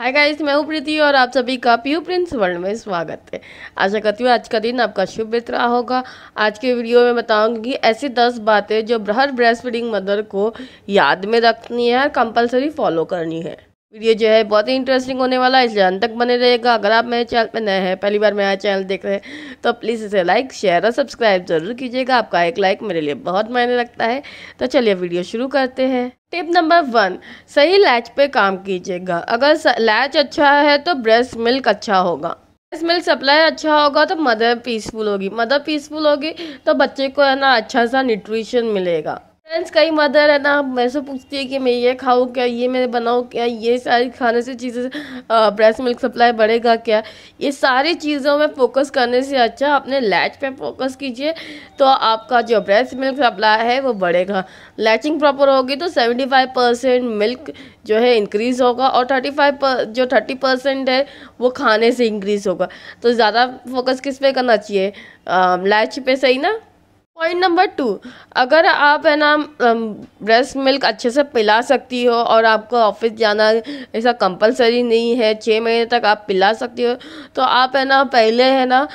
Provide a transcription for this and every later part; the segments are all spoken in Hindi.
हाय गाइस मैं हूँ प्रीति और आप सभी का पी प्रिंस वर्ल्ड में स्वागत है आशा करती हूँ आज का दिन आपका शुभ मित्र होगा आज के वीडियो में बताऊंगी ऐसी दस बातें जो हर ब्रेस्ट फीडिंग मदर को याद में रखनी है और कंपलसरी फॉलो करनी है वीडियो जो है बहुत ही इंटरेस्टिंग होने वाला है इसलिए अंत तक बने रहेगा अगर आप मेरे चैनल पर नए हैं पहली बार मेरा चैनल देख रहे हैं तो प्लीज़ इसे लाइक शेयर और सब्सक्राइब जरूर कीजिएगा आपका एक लाइक मेरे लिए बहुत मायने रखता है तो चलिए वीडियो शुरू करते हैं टिप नंबर वन सही लैच पे काम कीजिएगा अगर लैच अच्छा है तो ब्रेस्ट मिल्क अच्छा होगा ब्रेस्ट मिल्क सप्लाई अच्छा होगा तो मदर पीसफुल होगी मदर पीसफुल होगी तो बच्चे को है ना अच्छा सा न्यूट्रिशन मिलेगा फ्रेंड्स कई मदर है ना मेरे से पूछती है कि मैं ये खाऊँ क्या ये मैं बनाऊँ क्या ये सारी खाने से चीज़ें ब्रेस्ट मिल्क सप्लाई बढ़ेगा क्या ये सारी चीज़ों में फोकस करने से अच्छा अपने लैच पे फोकस कीजिए तो आपका जो ब्रेस्ट मिल्क सप्लाई है वो बढ़ेगा लैचिंग प्रॉपर होगी तो सेवेंटी फाइव परसेंट मिल्क जो है इंक्रीज़ होगा और थर्टी फाइव जो थर्टी परसेंट है वो खाने से इंक्रीज़ होगा तो ज़्यादा फोकस किस पे करना चाहिए लैच पे सही ना पॉइंट नंबर टू अगर आप है ना ब्रेस्ट मिल्क अच्छे से पिला सकती हो और आपको ऑफिस जाना ऐसा कंपलसरी नहीं है छः महीने तक आप पिला सकती हो तो आप है ना पहले है ना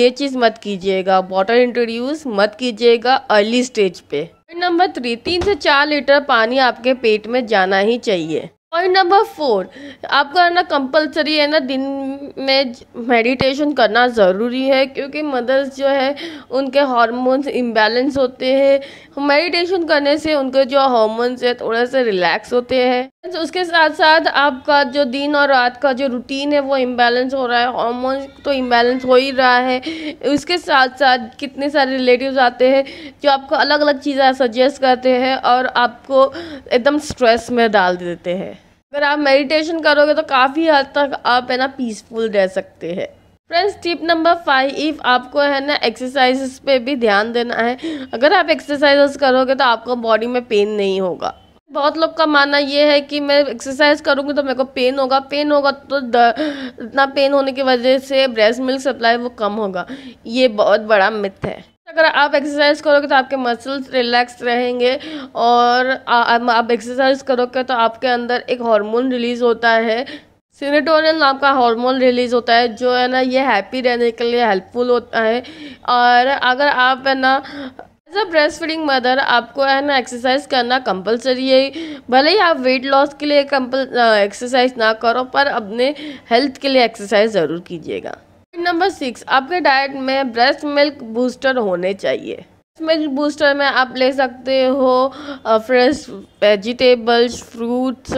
ये चीज़ मत कीजिएगा वाटर इंट्रोड्यूस मत कीजिएगा अर्ली स्टेज पे पॉइंट नंबर थ्री तीन से चार लीटर पानी आपके पेट में जाना ही चाहिए पॉइंट नंबर फोर आपको है ना कंपलसरी है ना दिन में मेडिटेशन करना ज़रूरी है क्योंकि मदर्स जो है उनके हार्मोन्स इम्बैलेंस होते हैं मेडिटेशन करने से उनके जो हार्मोन्स है थोड़ा सा रिलैक्स होते हैं उसके साथ साथ आपका जो दिन और रात का जो रूटीन है वो इम्बैलेंस हो रहा है हॉर्मोन्स तो इम्बैलेंस हो ही रहा है उसके साथ साथ कितने सारे रिलेटिव्स आते हैं जो आपको अलग अलग चीज़ें सजेस्ट करते हैं और आपको एकदम स्ट्रेस में डाल देते हैं अगर आप मेडिटेशन करोगे तो काफ़ी हद तक आप है ना पीसफुल रह सकते हैं friends tip number five if आपको है ना एक्सरसाइज पे भी ध्यान देना है अगर आप एक्सरसाइज करोगे तो आपको बॉडी में पेन नहीं होगा बहुत लोग का मानना ये है कि मैं एक्सरसाइज करूँगी तो मेरे को पेन होगा पेन होगा तो इतना पेन होने की वजह से ब्रेस्ट मिल्क सप्लाई वो कम होगा ये बहुत बड़ा मिथ है अगर आप एक्सरसाइज करोगे तो आपके मसल्स रिलैक्स रहेंगे और आप एक्सरसाइज करोगे तो आपके अंदर एक हार्मोन रिलीज़ होता है सीनेटोरियल नाम का हार्मोन रिलीज़ होता है जो है ना ये हैप्पी रहने के लिए हेल्पफुल होता है और अगर आप है ना as a breast feeding mother आपको है ना एक्सरसाइज करना कंपलसरी है भले ही आप वेट लॉस के लिए कंपल एक्सरसाइज ना करो पर अपने हेल्थ के लिए एक्सरसाइज ज़रूर कीजिएगा पॉइंट नंबर सिक्स आपके डाइट में ब्रेस्ट मिल्क बूस्टर होने चाहिए मिल्क बूस्टर में आप ले सकते हो फ्रेश वेजिटेबल्स फ्रूट्स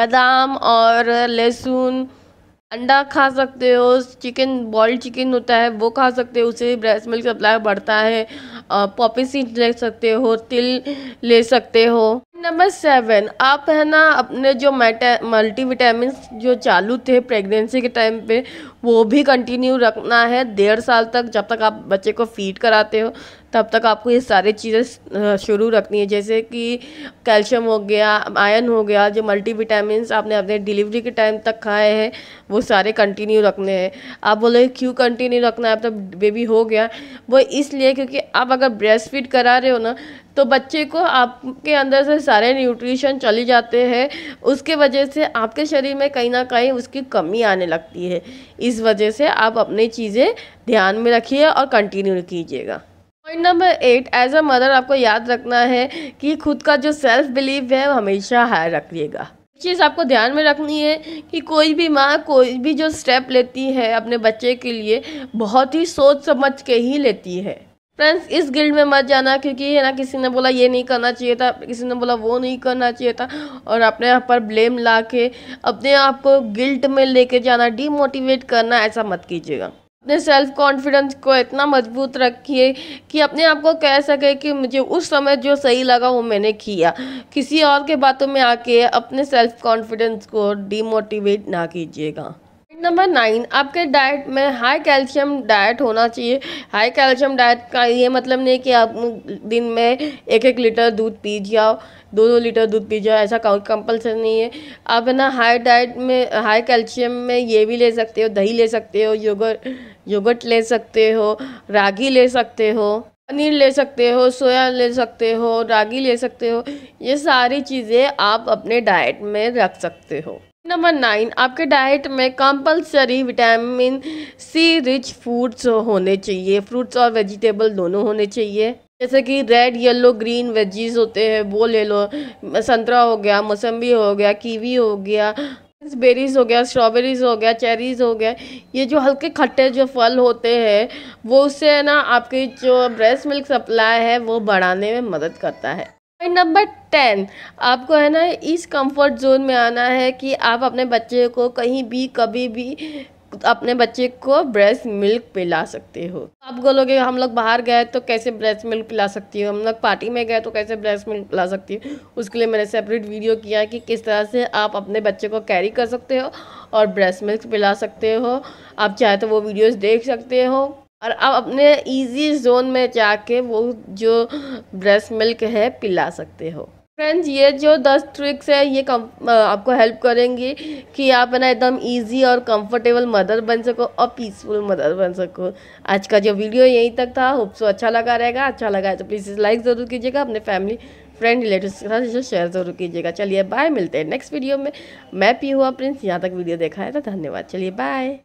बादाम और लहसुन अंडा खा सकते हो चिकन बॉइल्ड चिकन होता है वो खा सकते हो उससे ब्रेस्ट मिल्क सप्लाई बढ़ता है पॉपी सीड ले सकते हो तिल ले सकते हो नंबर सेवन आप है ना अपने जो मल्टी विटामिन जो चालू थे प्रेगनेंसी के टाइम पे वो भी कंटिन्यू रखना है डेढ़ साल तक जब तक आप बच्चे को फीड कराते हो तब तक आपको ये सारी चीज़ें शुरू रखनी है जैसे कि कैल्शियम हो गया आयन हो गया जो मल्टीविटामिन आपने अपने डिलीवरी के टाइम तक खाए हैं वो सारे कंटिन्यू रखने हैं आप बोले क्यों कंटिन्यू रखना है अब तो बेबी हो गया वो इसलिए क्योंकि आप अगर ब्रेस्ट फीड करा रहे हो ना तो बच्चे को आपके अंदर से सारे न्यूट्रिशन चले जाते हैं उसके वजह से आपके शरीर में कहीं ना कहीं उसकी कमी आने लगती है इस वजह से आप अपनी चीज़ें ध्यान में रखिए और कंटिन्यू कीजिएगा point number eight as a mother आपको याद रखना है कि खुद का जो सेल्फ बिलीव है वो हमेशा हाई रखिएगा चीज़ आपको ध्यान में रखनी है कि कोई भी माँ कोई भी जो स्टेप लेती है अपने बच्चे के लिए बहुत ही सोच समझ के ही लेती है फ्रेंड्स इस गिल्ड में मत जाना क्योंकि है ना किसी ने बोला ये नहीं करना चाहिए था किसी ने बोला वो नहीं करना चाहिए था और अपने आप पर ब्लेम ला के अपने आप को गिल्ट में लेके जाना डीमोटिवेट करना ऐसा मत कीजिएगा अपने सेल्फ कॉन्फिडेंस को इतना मजबूत रखिए कि अपने आप को कह सके कि मुझे उस समय जो सही लगा वो मैंने किया किसी और के बातों में आके अपने सेल्फ कॉन्फिडेंस को डीमोटिवेट ना कीजिएगा नंबर नाइन आपके डाइट में हाई कैल्शियम डाइट होना चाहिए हाई कैल्शियम डाइट का ये मतलब नहीं कि आप दिन में एक एक लीटर दूध पी जाओ दो दो लीटर दूध पी जाओ ऐसा कंपलसरी नहीं है आप ना हाई डाइट में हाई कैल्शियम में ये भी ले सकते हो दही ले सकते हो योगर्ट योगर्ट ले सकते हो रागी ले सकते हो पनीर ले सकते हो सोया ले सकते हो रागी ले सकते हो ये सारी चीज़ें आप अपने डाइट में रख सकते हो नंबर नाइन आपके डाइट में compulsory vitamin C rich foods होने चाहिए फ्रूट्स और वेजिटेबल दोनों होने चाहिए जैसे कि रेड येलो ग्रीन वेजीज होते हैं वो ले लो संतरा हो गया मौसम्बी हो गया कीवी हो गया बेरीज हो गया स्ट्रॉबेरीज हो गया चेरीज हो गया ये जो हल्के खट्टे जो फल होते हैं वो उससे ना आपकी जो ब्रेस्ट मिल्क सप्लाई है वो बढ़ाने में मदद करता है पॉइंट नंबर टेन आपको है ना इस कंफर्ट जोन में आना है कि आप अपने बच्चे को कहीं भी कभी भी अपने बच्चे को ब्रेस्ट मिल्क पिला सकते हो आप बोलोगे हम लोग बाहर गए तो कैसे ब्रेस्ट मिल्क पिला सकती हो हम लोग पार्टी में गए तो कैसे ब्रेस्ट मिल्क पिला सकती हो उसके लिए मैंने सेपरेट वीडियो किया कि किस तरह से आप अपने बच्चे को कैरी कर सकते हो और ब्रेस्ट मिल्क पिला सकते हो आप चाहे तो वो वीडियोज़ देख सकते हो और आप अपने इजी जोन में जाके वो जो ब्रेस्ट मिल्क है पिला सकते हो फ्रेंड्स ये जो दस ट्रिक्स है ये कम, आपको हेल्प करेंगी कि आप है ना एकदम इजी और कंफर्टेबल मदर बन सको और पीसफुल मदर बन सको आज का जो वीडियो यहीं तक था होप सो अच्छा लगा रहेगा अच्छा लगा है तो प्लीज़ लाइक ज़रूर कीजिएगा अपने फैमिली फ्रेंड रिलेटिव के साथ इसे शेयर ज़रूर कीजिएगा चलिए बाय मिलते हैं नेक्स्ट वीडियो में मैं पी हुआ प्रिंस यहाँ तक वीडियो देखा है तो धन्यवाद चलिए बाय